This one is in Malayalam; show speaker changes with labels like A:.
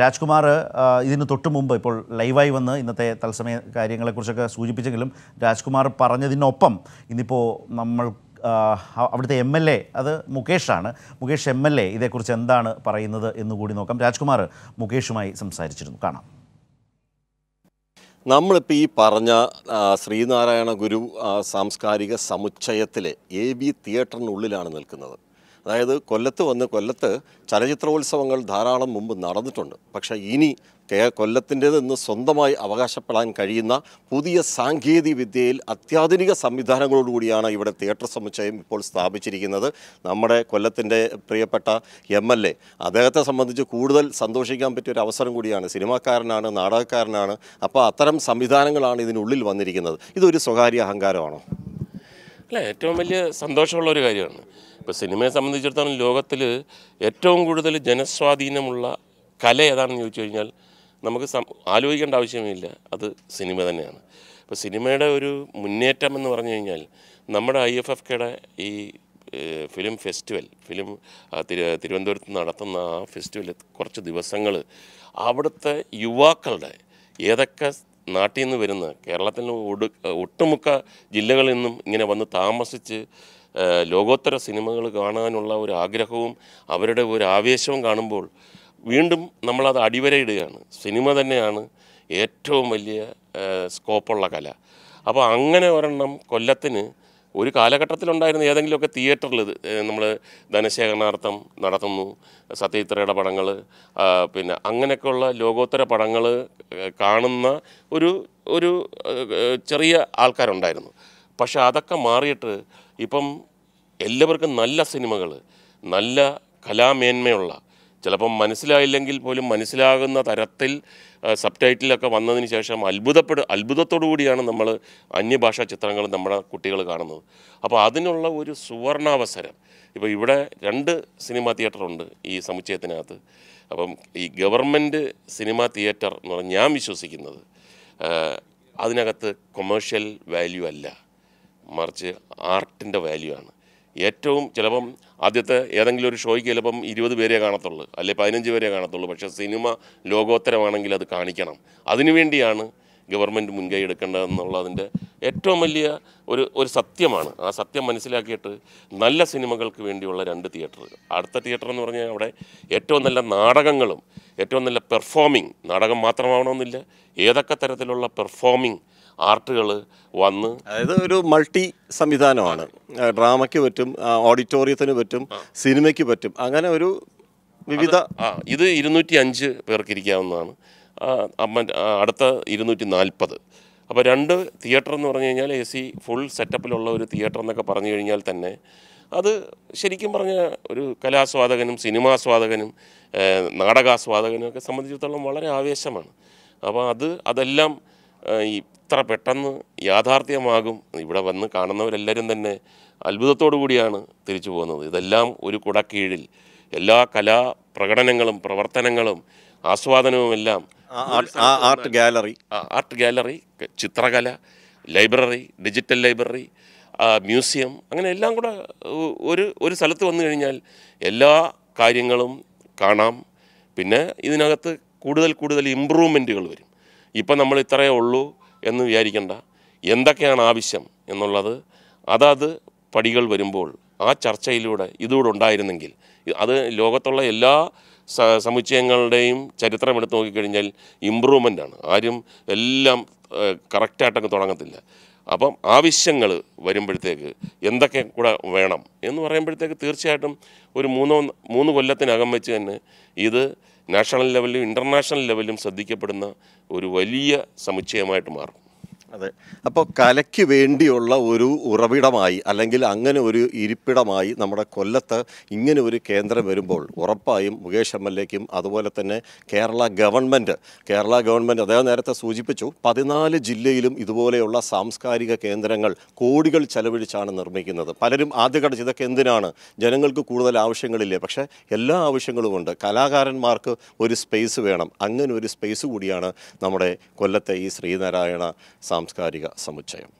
A: രാജ്കുമാർ ഇതിന് തൊട്ട് മുമ്പ് ഇപ്പോൾ ലൈവായി വന്ന് ഇന്നത്തെ തത്സമയ കാര്യങ്ങളെക്കുറിച്ചൊക്കെ സൂചിപ്പിച്ചെങ്കിലും രാജ്കുമാർ പറഞ്ഞതിനൊപ്പം ഇന്നിപ്പോൾ നമ്മൾ അവിടുത്തെ എം എൽ എ അത് മുകേഷാണ് മുകേഷ് എം എൽ എ ഇതേക്കുറിച്ച് എന്താണ് പറയുന്നത് എന്ന് കൂടി നോക്കാം രാജ്കുമാർ മുകേഷുമായി സംസാരിച്ചിരുന്നു കാണാം നമ്മളിപ്പോൾ ഈ പറഞ്ഞ ശ്രീനാരായണ ഗുരു സാംസ്കാരിക സമുച്ചയത്തിലെ എ ബി തിയേറ്ററിനുള്ളിലാണ് നിൽക്കുന്നത് അതായത് കൊല്ലത്ത് വന്ന് കൊല്ലത്ത് ചലച്ചിത്രോത്സവങ്ങൾ ധാരാളം മുമ്പ് നടന്നിട്ടുണ്ട് പക്ഷേ ഇനി കെ കൊല്ലത്തിൻ്റെതെന്ന് സ്വന്തമായി അവകാശപ്പെടാൻ കഴിയുന്ന പുതിയ സാങ്കേതിക വിദ്യയിൽ അത്യാധുനിക സംവിധാനങ്ങളോടുകൂടിയാണ് ഇവിടെ തിയേറ്റർ സമുച്ചയം ഇപ്പോൾ സ്ഥാപിച്ചിരിക്കുന്നത് നമ്മുടെ കൊല്ലത്തിൻ്റെ പ്രിയപ്പെട്ട എം എൽ എ അദ്ദേഹത്തെ സംബന്ധിച്ച് കൂടുതൽ സന്തോഷിക്കാൻ പറ്റിയ ഒരു അവസരം കൂടിയാണ് സിനിമാക്കാരനാണ് നാടകക്കാരനാണ് അപ്പോൾ അത്തരം സംവിധാനങ്ങളാണ് ഇതിനുള്ളിൽ വന്നിരിക്കുന്നത് ഇതൊരു സ്വകാര്യ അഹങ്കാരമാണോ
B: അല്ല ഏറ്റവും വലിയ സന്തോഷമുള്ള ഒരു കാര്യമാണ് ഇപ്പോൾ സിനിമയെ സംബന്ധിച്ചിടത്തോളം ലോകത്തിൽ ഏറ്റവും കൂടുതൽ ജനസ്വാധീനമുള്ള കല ഏതാണെന്ന് ചോദിച്ചു കഴിഞ്ഞാൽ നമുക്ക് ആലോചിക്കേണ്ട ആവശ്യമില്ല അത് സിനിമ തന്നെയാണ് ഇപ്പോൾ സിനിമയുടെ ഒരു മുന്നേറ്റം എന്ന് പറഞ്ഞു കഴിഞ്ഞാൽ നമ്മുടെ ഐ എഫ് എഫ് കെയുടെ ഈ ഫിലിം ഫെസ്റ്റിവൽ ഫിലിം തിരുവനന്തപുരത്ത് നടത്തുന്ന ആ ഫെസ്റ്റിവൽ കുറച്ച് ദിവസങ്ങൾ അവിടുത്തെ യുവാക്കളുടെ ഏതൊക്കെ നാട്ടിൽ നിന്ന് വരുന്ന കേരളത്തിൽ ഒടു ഒട്ടുമുക്ക ജില്ലകളിൽ നിന്നും ഇങ്ങനെ വന്ന് താമസിച്ച് ലോകോത്തര സിനിമകൾ കാണാനുള്ള ഒരു ആഗ്രഹവും അവരുടെ ഒരു ആവേശവും കാണുമ്പോൾ വീണ്ടും നമ്മളത് അടിവരയിടുകയാണ് സിനിമ തന്നെയാണ് ഏറ്റവും വലിയ സ്കോപ്പുള്ള കല അപ്പോൾ അങ്ങനെ ഒരെണ്ണം കൊല്ലത്തിന് ഒരു കാലഘട്ടത്തിലുണ്ടായിരുന്ന ഏതെങ്കിലുമൊക്കെ തിയേറ്ററിൽ നമ്മൾ ധനശേഖരണാർത്ഥം നടത്തുന്നു സത്യജിത്രയുടെ പടങ്ങൾ പിന്നെ അങ്ങനെയൊക്കെയുള്ള ലോകോത്തര പടങ്ങൾ കാണുന്ന ഒരു ഒരു ചെറിയ ആൾക്കാരുണ്ടായിരുന്നു പക്ഷെ അതൊക്കെ മാറിയിട്ട് ഇപ്പം എല്ലാവർക്കും നല്ല സിനിമകൾ നല്ല കലാമേന്മയുള്ള ചിലപ്പം മനസ്സിലായില്ലെങ്കിൽ പോലും മനസ്സിലാകുന്ന തരത്തിൽ സബ് ടൈറ്റിലൊക്കെ വന്നതിന് ശേഷം അത്ഭുതപ്പെട് അത്ഭുതത്തോടു കൂടിയാണ് നമ്മൾ അന്യഭാഷാ ചിത്രങ്ങൾ നമ്മുടെ കുട്ടികൾ കാണുന്നത് അപ്പോൾ അതിനുള്ള ഒരു സുവർണാവസരം ഇപ്പോൾ ഇവിടെ രണ്ട് സിനിമാ തിയേറ്ററുണ്ട് ഈ സമുച്ചയത്തിനകത്ത് അപ്പം ഈ ഗവൺമെൻറ് സിനിമാ തിയേറ്റർ എന്ന് പറഞ്ഞാൽ ഞാൻ വിശ്വസിക്കുന്നത് അതിനകത്ത് കൊമേഴ്ഷ്യൽ വാല്യൂ അല്ല മറിച്ച് ആർട്ടിൻ്റെ വാല്യൂ ആണ് ഏറ്റവും ചിലപ്പം ആദ്യത്തെ ഏതെങ്കിലും ഒരു ഷോയ്ക്ക് ചിലപ്പം ഇരുപത് പേരെ കാണത്തുള്ളൂ അല്ലെ പതിനഞ്ച് പേരെ കാണത്തുള്ളൂ പക്ഷേ സിനിമ ലോകോത്തരമാണെങ്കിൽ അത് കാണിക്കണം അതിനുവേണ്ടിയാണ് ഗവൺമെൻറ് മുൻകൈ എടുക്കേണ്ടതെന്നുള്ളതിൻ്റെ ഏറ്റവും വലിയ ഒരു ഒരു സത്യമാണ് ആ സത്യം മനസ്സിലാക്കിയിട്ട് നല്ല സിനിമകൾക്ക് വേണ്ടിയുള്ള രണ്ട് തിയേറ്റർ അടുത്ത തിയേറ്റർ എന്ന് പറഞ്ഞാൽ അവിടെ ഏറ്റവും നല്ല നാടകങ്ങളും ഏറ്റവും നല്ല പെർഫോമിങ് നാടകം മാത്രമാവണമെന്നില്ല ഏതൊക്കെ തരത്തിലുള്ള പെർഫോമിങ് ആർട്ടുകൾ വന്ന് അതായത്
A: ഒരു മൾട്ടി സംവിധാനമാണ് ഡ്രാമയ്ക്ക് പറ്റും ഓഡിറ്റോറിയത്തിന് പറ്റും സിനിമയ്ക്ക് പറ്റും അങ്ങനെ ഒരു വിവിധ
B: ഇത് ഇരുന്നൂറ്റി അഞ്ച് പേർക്ക് ഇരിക്കാവുന്നതാണ് അടുത്ത ഇരുന്നൂറ്റി നാൽപ്പത് അപ്പോൾ രണ്ട് തിയേറ്റർ എന്ന് പറഞ്ഞു കഴിഞ്ഞാൽ എ സി ഫുൾ സെറ്റപ്പിലുള്ള ഒരു തിയേറ്റർ എന്നൊക്കെ പറഞ്ഞു കഴിഞ്ഞാൽ തന്നെ അത് ശരിക്കും പറഞ്ഞ ഒരു കലാസ്വാദകനും സിനിമാസ്വാദകനും നാടകാസ്വാദകനും ഒക്കെ സംബന്ധിച്ചിടത്തോളം വളരെ ആവേശമാണ് അപ്പോൾ അത് അതെല്ലാം ഇത്ര പെട്ടെന്ന് യാഥാർത്ഥ്യമാകും ഇവിടെ വന്ന് കാണുന്നവരെല്ലാവരും തന്നെ അത്ഭുതത്തോടു കൂടിയാണ് തിരിച്ചു പോകുന്നത് ഇതെല്ലാം ഒരു കുടക്കീഴിൽ എല്ലാ കലാ പ്രകടനങ്ങളും പ്രവർത്തനങ്ങളും ആസ്വാദനവും എല്ലാം ആർട്ട് ഗാലറി ആർട്ട് ഗാലറി ചിത്രകല ലൈബ്രറി ഡിജിറ്റൽ ലൈബ്രറി മ്യൂസിയം അങ്ങനെ എല്ലാം കൂടെ ഒരു ഒരു സ്ഥലത്ത് വന്നു കഴിഞ്ഞാൽ എല്ലാ കാര്യങ്ങളും കാണാം പിന്നെ ഇതിനകത്ത് കൂടുതൽ കൂടുതൽ ഇമ്പ്രൂവ്മെൻറ്റുകൾ വരും ഇപ്പം നമ്മൾ ഇത്രയേ ഉള്ളൂ എന്ന് വിചാരിക്കേണ്ട എന്തൊക്കെയാണ് ആവശ്യം എന്നുള്ളത് അതത് പടികൾ വരുമ്പോൾ ആ ചർച്ചയിലൂടെ ഇതുകൂടെ ഉണ്ടായിരുന്നെങ്കിൽ അത് ലോകത്തുള്ള എല്ലാ സമുച്ചയങ്ങളുടെയും ചരിത്രം എടുത്ത് നോക്കിക്കഴിഞ്ഞാൽ ഇമ്പ്രൂവ്മെൻ്റ് ആണ് ആരും എല്ലാം കറക്റ്റായിട്ടങ്ങ് തുടങ്ങത്തില്ല അപ്പം ആവശ്യങ്ങൾ വരുമ്പോഴത്തേക്ക് എന്തൊക്കെ കൂടെ വേണം എന്ന് പറയുമ്പോഴത്തേക്ക് തീർച്ചയായിട്ടും ഒരു മൂന്നോ മൂന്ന് കൊല്ലത്തിനകം വെച്ച് തന്നെ ഇത് നാഷണൽ ലെവലിലും ഇൻ്റർനാഷണൽ ലെവലിലും ശ്രദ്ധിക്കപ്പെടുന്ന ഒരു വലിയ സമുച്ചയമായിട്ട് മാറും അതെ അപ്പോൾ
A: കലയ്ക്ക് വേണ്ടിയുള്ള ഒരു ഉറവിടമായി അല്ലെങ്കിൽ അങ്ങനെ ഒരു ഇരിപ്പിടമായി നമ്മുടെ കൊല്ലത്ത് ഇങ്ങനെ ഒരു കേന്ദ്രം വരുമ്പോൾ ഉറപ്പായും മുകേഷ് എം എൽ എക്കും അതുപോലെ തന്നെ കേരള ഗവൺമെൻറ് കേരള ഗവൺമെൻറ് അദ്ദേഹം നേരത്തെ സൂചിപ്പിച്ചു പതിനാല് ജില്ലയിലും ഇതുപോലെയുള്ള സാംസ്കാരിക കേന്ദ്രങ്ങൾ കോടികൾ ചെലവഴിച്ചാണ് നിർമ്മിക്കുന്നത് പലരും ആദ്യ കടച്ച് ഇതൊക്കെ എന്തിനാണ് ജനങ്ങൾക്ക് കൂടുതൽ ആവശ്യങ്ങളില്ലേ പക്ഷേ എല്ലാ ആവശ്യങ്ങളും ഉണ്ട് കലാകാരന്മാർക്ക് ഒരു സ്പേസ് വേണം അങ്ങനെ ഒരു സ്പേസ് കൂടിയാണ് നമ്മുടെ കൊല്ലത്തെ ഈ ശ്രീനാരായണ സാ സാംസ്കാരിക സമുച്ചയം